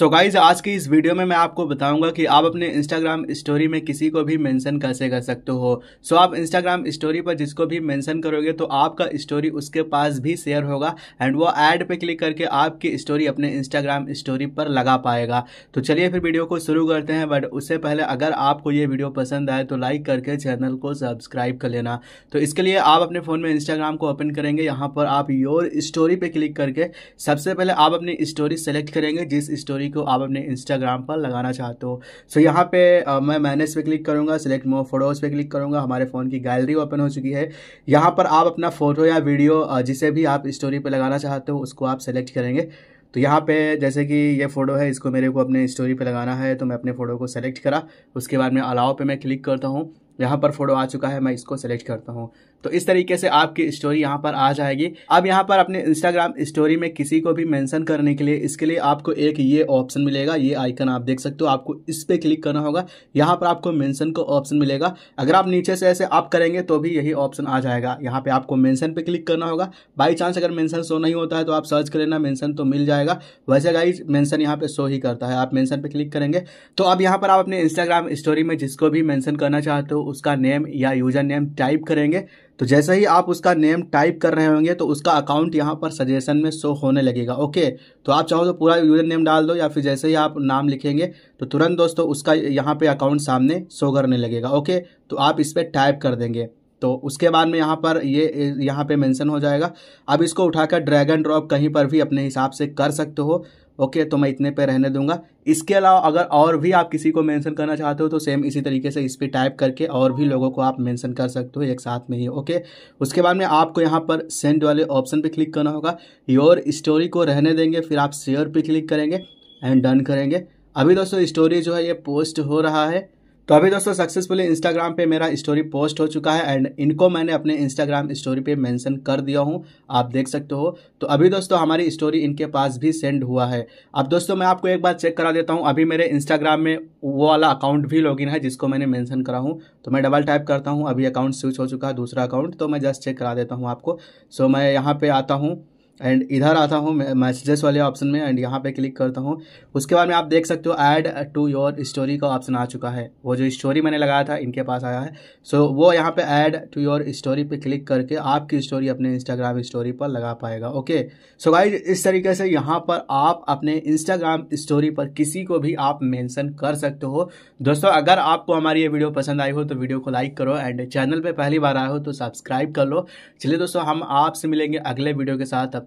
सो so guys आज की इस वीडियो में मैं आपको बताऊंगा कि आप अपने इंस्टाग्राम स्टोरी में किसी को भी मेंशन कैसे कर सकते हो सो so आप इंस्टाग्राम स्टोरी पर जिसको भी मेंशन करोगे तो आपका स्टोरी उसके पास भी शेयर होगा एंड वो ऐड पे क्लिक करके आपकी स्टोरी अपने इंस्टाग्राम स्टोरी पर लगा पाएगा तो चलिए फिर वीडियो को शुरू करते हैं बट उससे पहले अगर आपको ये वीडियो पसंद आए तो लाइक करके चैनल को सब्सक्राइब कर लेना तो इसके लिए आप अपने फ़ोन में इंस्टाग्राम को ओपन करेंगे यहाँ पर आप योर स्टोरी पर क्लिक करके सबसे पहले आप अपनी स्टोरी सेलेक्ट करेंगे जिस स्टोरी को आप अपने इंस्टाग्राम पर लगाना चाहते हो सो so, यहाँ पे आ, मैं मैनेज पे क्लिक करूँगा सिलेक्ट मोर फोटोज़ पे क्लिक करूँगा हमारे फ़ोन की गैलरी ओपन हो चुकी है यहाँ पर आप अपना फ़ोटो या वीडियो जिसे भी आप स्टोरी पर लगाना चाहते हो उसको आप सेलेक्ट करेंगे तो यहाँ पे जैसे कि ये फ़ोटो है इसको मेरे को अपने स्टोरी पे लगाना है तो मैं अपने फ़ोटो को सेलेक्ट करा उसके बाद में अलाव पे मैं क्लिक करता हूँ यहाँ पर फोटो आ चुका है मैं इसको सेलेक्ट करता हूँ तो इस तरीके से आपकी स्टोरी यहाँ पर आ जाएगी अब यहाँ पर अपने इंस्टाग्राम स्टोरी में किसी को भी मेंशन करने के लिए इसके लिए आपको एक ये ऑप्शन मिलेगा ये आइकन आप देख सकते हो आपको इस पर क्लिक करना होगा यहाँ पर आपको मेंशन को ऑप्शन मिलेगा अगर आप नीचे से ऐसे आप करेंगे तो भी यही ऑप्शन आ जाएगा यहाँ पर आपको मैंसन पे क्लिक करना होगा बाई चांस अगर मैंसन शो नहीं होता है तो आप सर्च कर लेना मैंसन तो मिल जाएगा वैसे गाइज मैंसन यहाँ पे शो ही करता है आप मैंसन पे क्लिक करेंगे तो अब यहाँ पर आप अपने इंस्टाग्राम स्टोरी में जिसको भी मैंसन करना चाहते हो उसका नेम या यूज़र नेम टाइप करेंगे तो जैसे ही आप उसका नेम टाइप कर रहे होंगे तो उसका अकाउंट यहाँ पर सजेशन में शो होने लगेगा ओके तो आप चाहो तो पूरा यूज़र नेम डाल दो या फिर जैसे ही आप नाम लिखेंगे तो तुरंत दोस्तों उसका यहाँ पे अकाउंट सामने शो करने लगेगा ओके तो आप इस पर टाइप कर देंगे तो उसके बाद में यहाँ पर ये यहाँ पे मेंशन हो जाएगा अब इसको उठाकर ड्रैगन ड्रॉप कहीं पर भी अपने हिसाब से कर सकते हो ओके तो मैं इतने पे रहने दूंगा इसके अलावा अगर और भी आप किसी को मेंशन करना चाहते हो तो सेम इसी तरीके से इस पर टाइप करके और भी लोगों को आप मेंशन कर सकते हो एक साथ में ही ओके उसके बाद में आपको यहाँ पर सेंड वाले ऑप्शन पे क्लिक करना होगा योर स्टोरी को रहने देंगे फिर आप शेयर पर क्लिक करेंगे एंड डन करेंगे अभी दोस्तों स्टोरी जो है ये पोस्ट हो रहा है तो अभी दोस्तों सक्सेसफुली इंस्टाग्राम पे मेरा स्टोरी पोस्ट हो चुका है एंड इनको मैंने अपने इंस्टाग्राम स्टोरी पे मेंशन कर दिया हूँ आप देख सकते हो तो अभी दोस्तों हमारी स्टोरी इनके पास भी सेंड हुआ है अब दोस्तों मैं आपको एक बार चेक करा देता हूँ अभी मेरे इंस्टाग्राम में वो वाला अकाउंट भी लॉग है जिसको मैंने मैंसन करा हूँ तो मैं डबल टाइप करता हूँ अभी अकाउंट स्विच हो चुका है दूसरा अकाउंट तो मैं जस्ट चेक करा देता हूँ आपको सो मैं यहाँ पर आता हूँ एंड इधर आता हूँ मैसेजेस वाले ऑप्शन में एंड यहाँ पे क्लिक करता हूँ उसके बाद में आप देख सकते हो ऐड टू योर स्टोरी का ऑप्शन आ चुका है वो जो स्टोरी मैंने लगाया था इनके पास आया है सो so, वो यहाँ पे ऐड टू योर स्टोरी पे क्लिक करके आपकी स्टोरी अपने इंस्टाग्राम स्टोरी पर लगा पाएगा ओके सो भाई इस तरीके से यहाँ पर आप अपने इंस्टाग्राम स्टोरी पर किसी को भी आप मैंसन कर सकते हो दोस्तों अगर आपको हमारी ये वीडियो पसंद आई हो तो वीडियो को लाइक करो एंड चैनल पर पहली बार आए हो तो सब्सक्राइब कर लो चलिए दोस्तों हम आपसे मिलेंगे अगले वीडियो के साथ अब